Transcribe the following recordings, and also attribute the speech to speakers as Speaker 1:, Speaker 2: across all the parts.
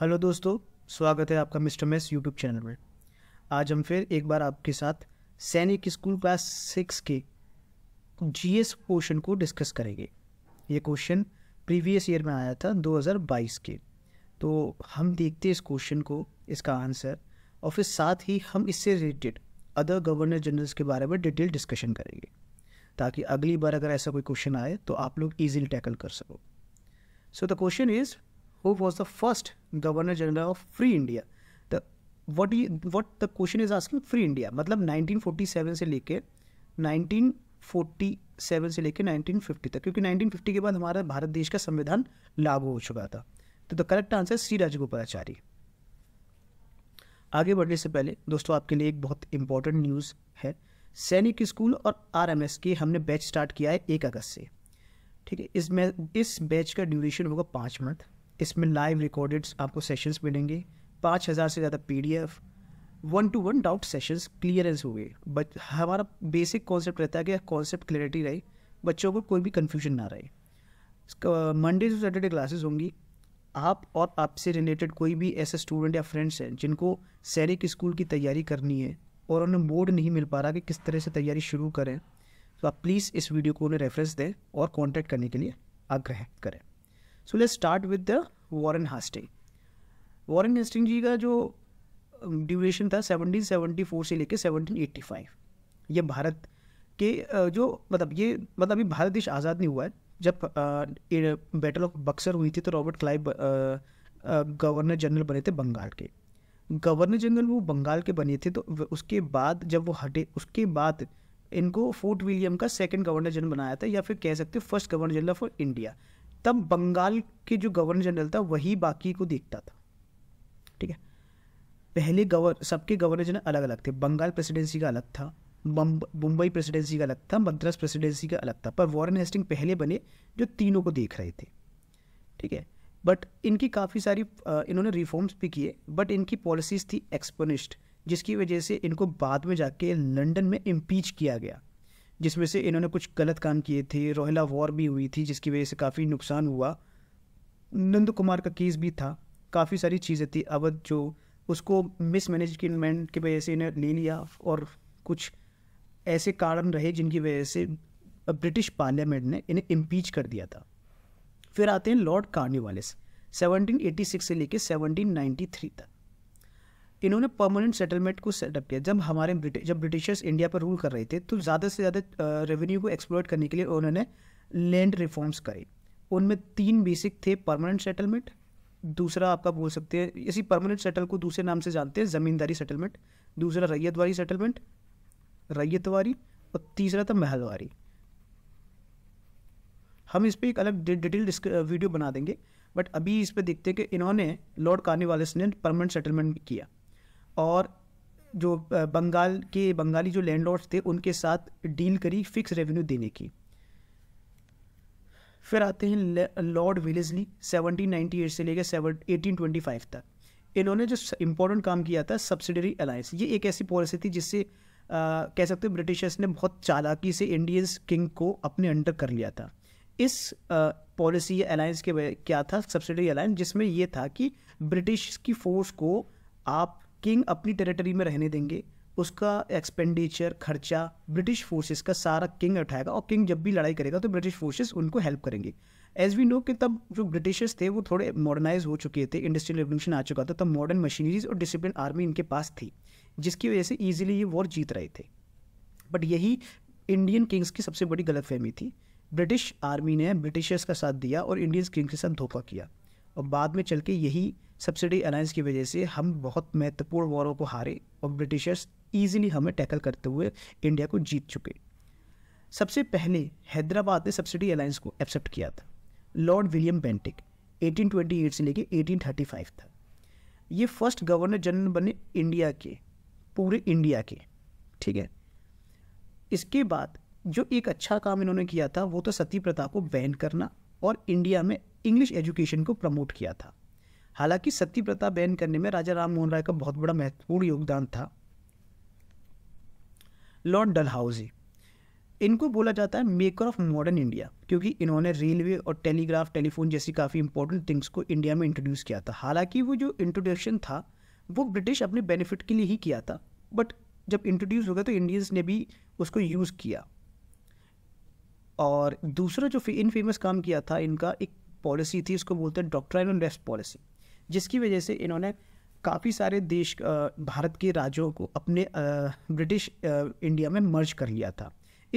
Speaker 1: hello दोस्तों स्वागत है आपका मिस्टर मेस यूट्यूब चैनल में आज हम फिर एक बार आपके साथ सैनिक स्कूल क्लास सिक्स के जीएस क्वेश्चन को डिस्कस करेंगे ये क्वेश्चन प्रीवियस ईयर में आया था 2022 के तो हम देखते हैं इस क्वेश्चन को इसका आंसर और फिर साथ ही हम इससे रिलेटेड अदर गवर्नर जनरल्स के बारे में डिटेल डिस्कशन करेंगे ताकि अगली बार अगर ऐसा कोई क्वेश्चन आए तो आप लोग ईजिली टैकल कर सको so the question is who was the first governor general of free India the what what the question is asking free India मतलब 1947 से फोर्टी 1947 से नाइनटीन 1950 तक क्योंकि 1950 के बाद हमारा भारत देश का संविधान लागू हो चुका था तो the correct answer C Rajagopalachari आगे बढ़ने से पहले दोस्तों आपके लिए एक बहुत इंपॉर्टेंट न्यूज़ है सैनिक स्कूल और आर एम एस के हमने बैच स्टार्ट किया है एक अगस्त से ठीक है इस इस बैच का ड्यूरेशन होगा पाँच मंथ इसमें लाइव रिकॉर्डेड्स आपको सेशंस मिलेंगे पाँच हज़ार से ज़्यादा P D F one to one doubt sessions clearance हुए बट हमारा बेसिक कॉन्सेप्ट रहता है कि कॉन्सेप्ट क्लियरिटी रहे बच्चों को कोई भी कन्फ्यूजन ना रहे मंडे टू सैटरडे क्लासेस होंगी आप और आपसे रिलेटेड कोई भी ऐसे स्टूडेंट या फ्रेंड्स हैं जिनको सैनिक स्कूल की तैयारी करनी है और उन्हें बोर्ड नहीं मिल पा रहा कि किस तरह से तैयारी शुरू करें तो आप प्लीज़ इस वीडियो को उन्हें रेफरेंस दें और कॉन्टैक्ट करने के लिए आग्रह करें so let start with the Warren Hasting Warren Hasting ji का जो ड्यूरेशन um, था 1774 से लेकर 1785 ये भारत के जो मतलब ये मतलब अभी भारत देश आज़ाद नहीं हुआ है जब बैटल ऑफ बक्सर हुई थी तो रॉबर्ट क्लाइव गवर्नर जनरल बने थे बंगाल के गवर्नर जनरल वो बंगाल के बने थे तो उसके बाद जब वो हटे उसके बाद इनको फोर्ट विलियम का सेकंड गवर्नर जनरल बनाया था या फिर कह सकते हो first governor general for India तब बंगाल के जो गवर्नर जनरल था वही बाकी को देखता था ठीक है पहले गवर्न सबके गवर्नर जनरल अलग अलग थे बंगाल प्रेसिडेंसी का अलग था मुंबई प्रेसिडेंसी का अलग था मद्रास प्रेसिडेंसी का अलग था पर वॉरन हेस्टिंग पहले बने जो तीनों को देख रहे थे ठीक है बट इनकी काफ़ी सारी इन्होंने रिफॉर्म्स भी किए बट इनकी पॉलिसीज़ थी एक्सपोनिस्ट जिसकी वजह से इनको बाद में जाके लंदन में इम्पीच किया गया जिसमें से इन्होंने कुछ गलत काम किए थे रोहिला वॉर भी हुई थी जिसकी वजह से काफ़ी नुकसान हुआ नंद कुमार का केस भी था काफ़ी सारी चीज़ें थी अवध जो उसको मिसमैनेजमेंट की वजह से इन्हें ले लिया और कुछ ऐसे कारण रहे जिनकी वजह से ब्रिटिश पार्लियामेंट ने इन्हें इम्पीच कर दिया था फिर आते हैं लॉर्ड कार्निवालिस 1786 से लेकर 1793 तक इन्होंने परमानेंट सेटलमेंट को सेटअप किया जब हमारे ब्रिटिश जब ब्रिटिशर्स इंडिया पर रूल कर रहे थे तो ज़्यादा से ज़्यादा रेवेन्यू को एक्सप्लोर करने के लिए उन्होंने लैंड रिफॉर्म्स करे उनमें तीन बेसिक थे परमानेंट सेटलमेंट दूसरा आपका बोल सकते हैं इसी परमानेंट सेटल को दूसरे नाम से जानते हैं ज़मींदारी सेटलमेंट दूसरा रैयतवारी सेटलमेंट रैयतवारी और तीसरा था महलवारी हम इस पर एक अलग डिटेल वीडियो बना देंगे बट अभी इस पर देखते हैं कि इन्होंने लॉर्ड कार्निवालिस ने परमानेंट सेटलमेंट किया और जो बंगाल के बंगाली जो लैंडलॉर्ड्स थे उनके साथ डील करी फिक्स रेवेन्यू देने की फिर आते हैं लॉर्ड विलेजली 1798 से लेकर 1825 तक इन्होंने जो इम्पोर्टेंट काम किया था सब्सिडरी अलायंस ये एक ऐसी पॉलिसी थी जिससे कह सकते हैं ब्रिटिशर्स ने बहुत चालाकी से इंडियंस किंग को अपने अंडर कर लिया था इस पॉलिसी अलायंस के क्या था सब्सिडरी अलायंस जिसमें यह था कि ब्रिटिश की फोर्स को आप किंग अपनी टेरिटरी में रहने देंगे उसका एक्सपेंडिचर खर्चा ब्रिटिश फोर्सेस का सारा किंग उठाएगा और किंग जब भी लड़ाई करेगा तो ब्रिटिश फोर्सेस उनको हेल्प करेंगे एज वी नो कि तब जो ब्रिटिशर्स थे वो थोड़े मॉडर्नाइज हो चुके थे इंडस्ट्रियल रेवोल्यूशन आ चुका था तब मॉडर्न मशीनरीज और डिसिप्लिन आर्मी इनके पास थी जिसकी वजह से ईजिली ये वॉर जीत रहे थे बट यही इंडियन किंग्स की सबसे बड़ी गलतफहमी थी ब्रिटिश आर्मी ने ब्रिटिशर्स का साथ दिया और इंडियन किंग्स के साथ धोखा किया और बाद में चल के यही सब्सिडी अलायंस की वजह से हम बहुत महत्वपूर्ण वॉरों को हारे और ब्रिटिशर्स ईजिली हमें टैकल करते हुए इंडिया को जीत चुके सबसे पहले हैदराबाद ने सब्सिडी अलायंस को एक्सेप्ट किया था लॉर्ड विलियम बेंटिक 1828 से लेके 1835 था ये फर्स्ट गवर्नर जनरल बने इंडिया के पूरे इंडिया के ठीक है इसके बाद जो एक अच्छा काम इन्होंने किया था वो तो सती प्रथा को बैन करना और इंडिया में इंग्लिश एजुकेशन को प्रमोट किया था हालांकि सती प्रथा बैन करने में राजा राम मोहन राय का बहुत बड़ा महत्वपूर्ण योगदान था लॉर्ड डलहाउजी इनको बोला जाता है मेकर ऑफ मॉडर्न इंडिया क्योंकि इन्होंने रेलवे और टेलीग्राफ टेलीफोन जैसी काफ़ी इंपॉर्टेंट थिंग्स को इंडिया में इंट्रोड्यूस किया था हालांकि वो जो इंट्रोडक्शन था वो ब्रिटिश अपने बेनिफिट के लिए ही किया था बट जब इंट्रोड्यूस हो गया तो इंडियंस ने भी उसको यूज़ किया और दूसरा जो इन फेमस काम किया था इनका एक पॉलिसी थी इसको बोलते हैं डॉक्ट्राइन एंड रेस्ट पॉलिसी जिसकी वजह से इन्होंने काफ़ी सारे देश भारत के राज्यों को अपने ब्रिटिश इंडिया में मर्ज कर लिया था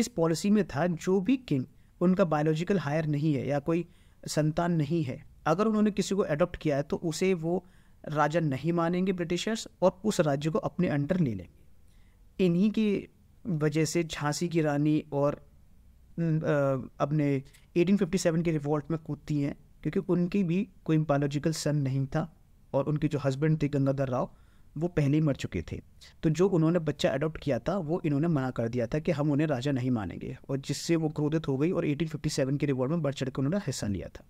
Speaker 1: इस पॉलिसी में था जो भी किंग उनका बायोलॉजिकल हायर नहीं है या कोई संतान नहीं है अगर उन्होंने किसी को अडॉप्ट किया है तो उसे वो राजा नहीं मानेंगे ब्रिटिशर्स और उस राज्य को अपने अंडर ले लेंगे इन्हीं की वजह से झांसी की रानी और अपने 1857 के रिवॉल्ट में कूदती हैं क्योंकि उनकी भी कोई बायोलॉजिकल सन नहीं था और उनके जो हस्बैंड थे गंगाधर राव वो पहले ही मर चुके थे तो जो उन्होंने बच्चा अडॉप्ट किया था वो इन्होंने मना कर दिया था कि हम उन्हें राजा नहीं मानेंगे और जिससे वो क्रोधित हो गई और 1857 के रिवॉल्ट में बढ़ चढ़ के उन्होंने हिस्सा लिया था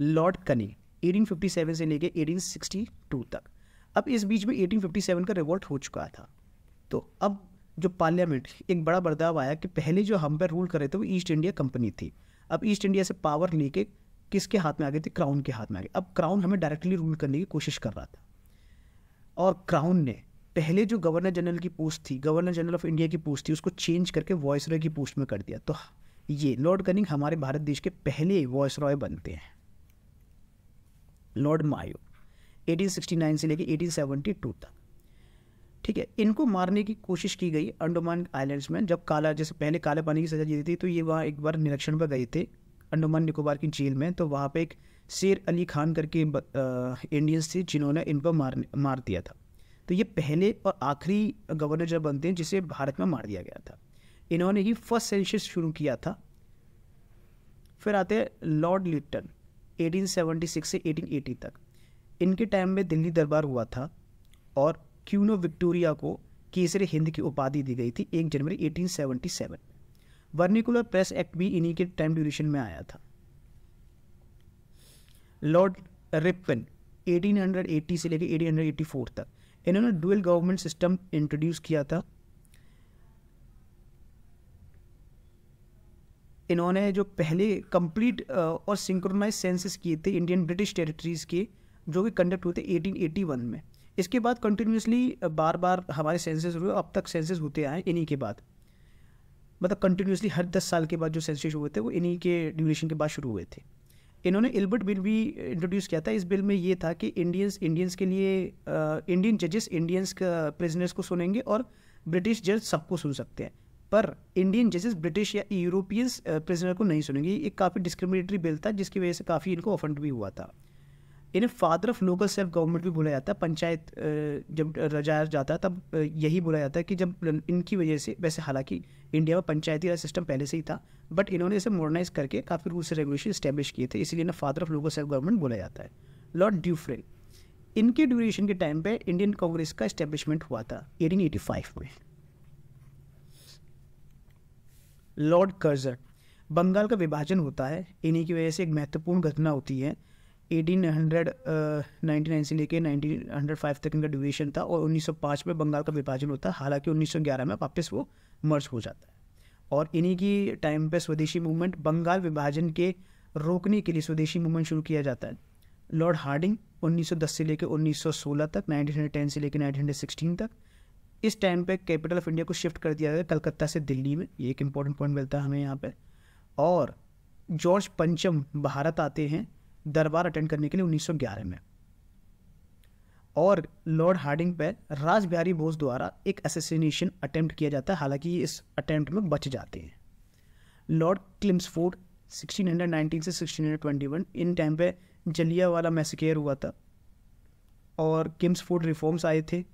Speaker 1: लॉर्ड कनी 1857 से लेके 1862 तक अब इस बीच में 1857 का रिवॉल्ट हो चुका था तो अब जो पार्लियामेंट एक बड़ा बदलाव आया कि पहले जो हम पर रूल कर रहे थे वो ईस्ट इंडिया कंपनी थी अब ईस्ट इंडिया से पावर लेके किसके हाथ में आ गई थी क्राउन के हाथ में आ गई अब क्राउन हमें डायरेक्टली रूल करने की कोशिश कर रहा था और क्राउन ने पहले जो गवर्नर जनरल की पोस्ट थी गवर्नर जनरल ऑफ इंडिया की पोस्ट थी उसको चेंज करके वॉइस रॉय की पोस्ट में कर दिया तो ये लॉर्ड कनिंग हमारे भारत देश के पहले वॉइस रॉय बनते हैं लॉर्ड मायो 1869 से लेकर 1872 तक ठीक है इनको मारने की कोशिश की गई अंडोमान आइलैंड्स में जब काला जैसे पहले काले पानी की सजा दी थी तो ये वहाँ एक बार निरीक्षण पर गए थे अंडोमान निकोबार की जेल में तो वहाँ पर एक शेर अली खान करके इंडियंस थे जिन्होंने इन पर मार मार दिया था तो ये पहले और आखिरी गवर्नर जब बनते हैं जिसे भारत में मार दिया गया था इन्होंने ही फर्स्ट सेंशस शुरू किया था फिर आते हैं लॉर्ड लिप्टन 1876 से 1880 तक इनके टाइम में दिल्ली दरबार हुआ था और क्यूनो विक्टोरिया को केसरे हिंद की उपाधि दी गई थी एक जनवरी 1877 वर्निकुलर प्रेस एक्ट भी इन्हीं के टाइम ड्यूरेशन में आया था लॉर्ड रिपन 1880 से लेकर 1884 तक इन्होंने डुअल गवर्नमेंट सिस्टम इंट्रोड्यूस किया था इन्होंने जो पहले कंप्लीट और सिंक्रोनाइज सेंसिस किए थे इंडियन ब्रिटिश टेरिटरीज़ के जो कि कंडक्ट हुए थे 1881 में इसके बाद कंटिन्यूसली बार बार हमारे सेंसेस हुए अब तक सेंसेस होते आए इन्हीं के बाद मतलब कंटिन्यूसली हर दस साल के बाद जो सेंसेस हुए थे वो इन्हीं के ड्यूरेशन के बाद शुरू हुए थे इन्होंने एल्बर्ट बिल भी इंट्रोड्यूस किया था इस बिल में ये था कि इंडियंस इंडियंस के लिए इंडियन जजेस इंडियंस प्रिजनर्स को सुनेंगे और ब्रिटिश जज सबको सुन सकते हैं पर इंडियन जजेस ब्रिटिश या यूरोपियंस प्रिजनर को नहीं सुनेंगे एक काफ़ी डिस्क्रिमिनेटरी बिल था जिसकी वजह से काफ़ी इनको ऑफेंड भी हुआ था इन्हें father of local self government भी बोला जाता है पंचायत जब रजाया जाता है तब यही बोला जाता है कि जब इनकी वजह से वैसे हालांकि इंडिया में पंचायती राज सिस्टम पहले से ही था बट इन्होंने इसे मॉडर्नाइज करके काफ़ी रूल्स रेगुलेशन स्टैब्लिश किए थे इसलिए इन्हें father of local self government बोला जाता है लॉर्ड ड्यूफ्रेल इनके ड्यूरेशन के टाइम पर इंडियन कांग्रेस का इस्टेब्लिशमेंट हुआ था एटीन एटी फाइव में लॉर्ड कर्जर बंगाल का विभाजन होता है इन्हीं की वजह से एक महत्वपूर्ण घटना होती है एटीन हंड्रेड नाइन से लेके फाइव तक इनका ड्यूरेशन था और 1905 में बंगाल का विभाजन होता है हालांकि 1911 में वापस वो मर्ज हो जाता है और इन्हीं की टाइम पे स्वदेशी मूवमेंट बंगाल विभाजन के रोकने के लिए स्वदेशी मूवमेंट शुरू किया जाता है लॉर्ड हार्डिंग 1910 से लेकर 1916 तक 1910 से लेकर 1916 तक इस टाइम पे कैपिटल ऑफ इंडिया को शिफ्ट कर दिया गया कलकत्ता से दिल्ली में ये एक इम्पॉर्टेंट पॉइंट मिलता है हमें यहाँ पर और जॉर्ज पंचम भारत आते हैं दरबार अटेंड करने के लिए 1911 में और लॉर्ड हार्डिंग पर राज बिहारी बोस द्वारा एक असेसिनेशन अटेम्प्ट किया जाता है हालांकि इस अटेम्प्ट में बच जाते हैं लॉर्ड क्लिम्सफोर्ड 1619 से 1621 इन टाइम पे जलिया वाला मैसेकेयर हुआ था और किम्सफोर्ड रिफॉर्म्स आए थे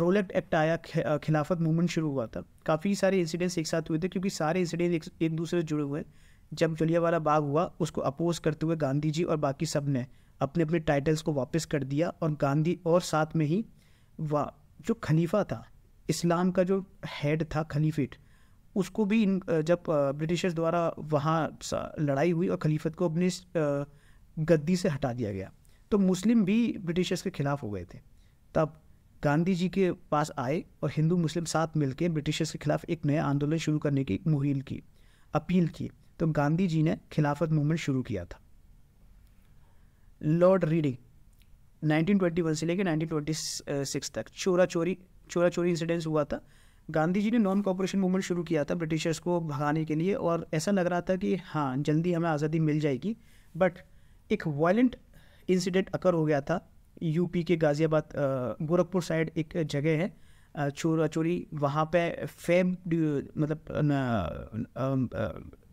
Speaker 1: रोलेट एक्ट आया खिलाफत मूवमेंट शुरू हुआ था काफ़ी सारे इंसिडेंट्स एक साथ हुए थे क्योंकि सारे इंसिडेंट एक, एक दूसरे से जुड़े हुए हैं जब जलियावाला बाग हुआ उसको अपोज करते हुए गांधी जी और बाकी सब ने अपने अपने टाइटल्स को वापस कर दिया और गांधी और साथ में ही वा जो खलीफा था इस्लाम का जो हेड था खलीफेट उसको भी इन जब ब्रिटिशर्स द्वारा वहाँ लड़ाई हुई और खलीफत को अपनी गद्दी से हटा दिया गया तो मुस्लिम भी ब्रिटिशर्स के ख़िलाफ़ हो गए थे तब गांधी जी के पास आए और हिंदू मुस्लिम साथ मिलकर ब्रिटिशर्स के खिलाफ एक नया आंदोलन शुरू करने की मुहिल की अपील की तो गांधी जी ने खिलाफत मूवमेंट शुरू किया था लॉर्ड रीडिंग 1921 से लेकर 1926 तक चोरा चोरी चोरा चोरी इंसिडेंट्स हुआ था गांधी जी ने नॉन कॉपरेशन मूवमेंट शुरू किया था ब्रिटिशर्स को भगाने के लिए और ऐसा लग रहा था कि हाँ जल्दी हमें आज़ादी मिल जाएगी बट एक वायलेंट इंसिडेंट अकर हो गया था यूपी के गाज़ियाबाद गोरखपुर साइड एक जगह है चोरा चोरी वहाँ पे फेम मतलब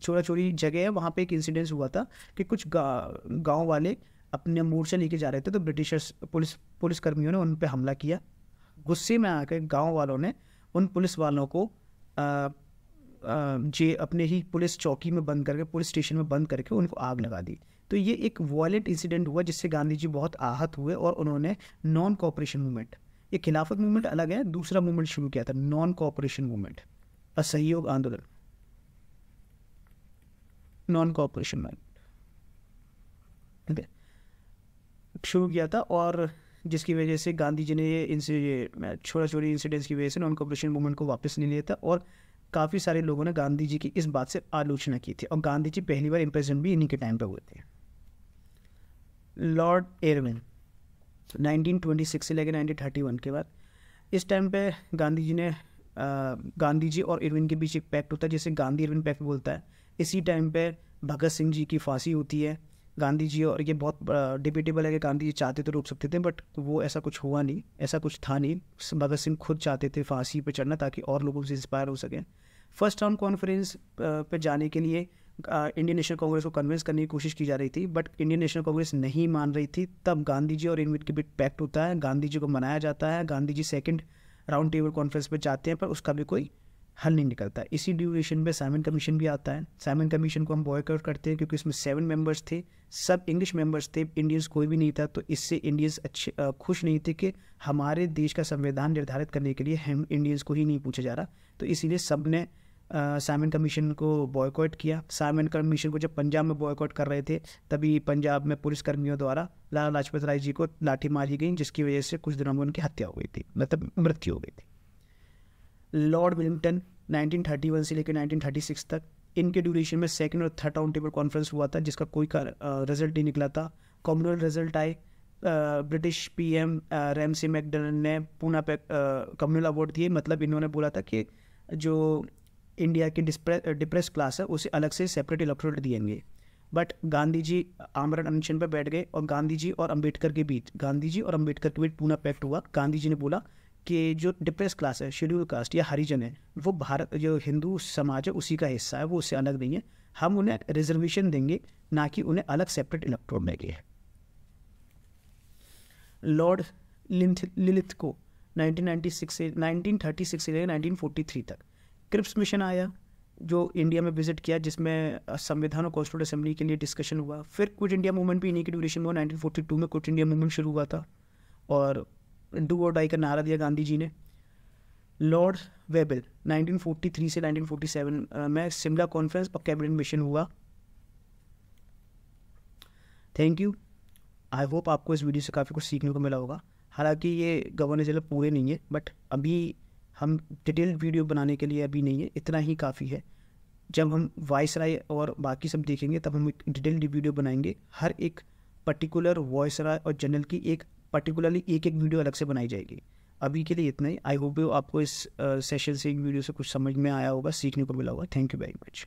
Speaker 1: चोरा चोरी जगह है वहाँ पे एक इंसिडेंस हुआ था कि कुछ गांव वाले अपने मोर्चा लेके जा रहे थे तो ब्रिटिशर्स पुलिस पुलिसकर्मियों ने उन पर हमला किया गुस्से में आकर गांव वालों ने उन पुलिस वालों को जे अपने ही पुलिस चौकी में बंद करके पुलिस स्टेशन में बंद करके उनको आग लगा दी तो ये एक वायलेंट इंसिडेंट हुआ जिससे गांधी जी बहुत आहत हुए और उन्होंने नॉन कॉपरेशन मूवमेंट ये खिलाफत मूवमेंट अलग है दूसरा मूवमेंट शुरू किया था नॉन कॉपरेशन मूवमेंट असहयोग आंदोलन नॉन कॉपरेशन मूवमेंट शुरू किया था और जिसकी वजह से गांधी जी ने ये इनसे ये छोटा छोटे इंसिडेंट्स की वजह से नॉन कॉपरेशन मूवमेंट को वापस नहीं लिया था और काफ़ी सारे लोगों ने गांधी जी की इस बात से आलोचना की थी और गांधी जी पहली बार इम्प्रेजेंट भी इन्हीं के टाइम पर हुए थे लॉर्ड एयरविन 1926 से लेकर 1931 के बाद इस टाइम पे गांधी जी ने गांधी जी और इरविन के बीच एक पैक्ट होता है जिसे गांधी इरविन पैक्ट बोलता है इसी टाइम पे भगत सिंह जी की फांसी होती है गांधी जी और ये बहुत डिबेटेबल है कि गांधी जी चाहते तो रोक सकते थे बट वो ऐसा कुछ हुआ नहीं ऐसा कुछ था नहीं भगत सिंह खुद चाहते थे फांसी पर चढ़ना ताकि और लोगों से इंस्पायर हो सकें फर्स्ट टाउन कॉन्फ्रेंस पर जाने के लिए इंडियन नेशनल कांग्रेस को कन्विंस करने की कोशिश की जा रही थी बट इंडियन नेशनल कांग्रेस नहीं मान रही थी तब गांधी जी और इनविट के बीच पैक्ट होता है गांधी जी को मनाया जाता है Gandhi ji second round table conference पर जाते हैं पर उसका भी कोई हल नहीं निकलता इसी ड्यूरेशन में साइमन कमीशन भी आता है साइमन कमीशन को हम बॉयकआउट करते हैं क्योंकि इसमें सेवन मेंबर्स थे सब इंग्लिश मेंबर्स थे इंडियंस कोई भी नहीं था तो इससे इंडियंस अच्छे खुश नहीं थे कि हमारे देश का संविधान निर्धारित करने के लिए हम इंडियंस को ही नहीं पूछा जा रहा तो इसीलिए सब ने साइमन कमीशन को बॉयकॉट किया साइमन कमीशन को जब पंजाब में बॉयकॉट कर रहे थे तभी पंजाब में पुलिस कर्मियों द्वारा लाला लाजपत राय जी को लाठी मारी गई जिसकी वजह से कुछ दिनों में उनकी हत्या हो गई थी मतलब मृत्यु हो गई थी लॉर्ड विलिंगटन 1931 से लेकर 1936 तक इनके ड्यूरेशन में सेकेंड और थर्ड राउंड टेबल कॉन्फ्रेंस हुआ था जिसका कोई रिजल्ट नहीं निकला था कॉमनवेल्थ रिजल्ट आए ब्रिटिश पीएम रैमसी मैकडन ने पूना पे कम्युनल अवार्ड दिए मतलब इन्होंने बोला था कि जो इंडिया के डिप्रेस क्लास है उसे अलग से सेपरेट इलेक्ट्रोरेट देंगे बट गांधी जी आमरण अनशन पर बैठ गए और गांधी जी और अंबेडकर के बीच गांधी जी और अंबेडकर के बीच पूना पैक्ट हुआ गांधी जी ने बोला कि जो डिप्रेस क्लास है शेड्यूल कास्ट या हरिजन है वो भारत जो हिंदू समाज है उसी का हिस्सा है वो उससे अलग नहीं है हम उन्हें रिजर्वेशन देंगे ना कि उन्हें अलग सेपरेट इलेक्ट्रोड देंगे लॉर्ड लिलिथ को 1996 से 1936 से 1943 तक क्रिप्स मिशन आया जो इंडिया में विजिट किया जिसमें संविधान और कॉन्स्टिट्यूट असेंबली के लिए डिस्कशन हुआ फिर क्विट इंडिया मूवमेंट भी इन्हीं की ड्यूरेशन में नाइनटीन फोर्टी टू में क्विट इंडिया मूवमेंट शुरू हुआ था और डू और डाई का नारा दिया गांधी जी ने लॉर्ड वेबल 1943 से 1947 में शिमला कॉन्फ्रेंस और कैबिनेट मिशन हुआ थैंक यू आई होप आपको इस वीडियो से काफ़ी कुछ सीखने को मिला होगा हालांकि ये गवर्नर जनरल पूरे नहीं है बट अभी हम डिटेल्ड वीडियो बनाने के लिए अभी नहीं है इतना ही काफ़ी है जब हम वॉइस राय और बाकी सब देखेंगे तब हम एक डिटेल्ड वीडियो बनाएंगे हर एक पर्टिकुलर वॉइस राय और जनरल की एक पर्टिकुलरली एक एक वीडियो अलग से बनाई जाएगी अभी के लिए इतना ही आई होप आपको इस सेशन से एक वीडियो से कुछ समझ में आया होगा सीखने को मिला होगा थैंक यू वेरी मच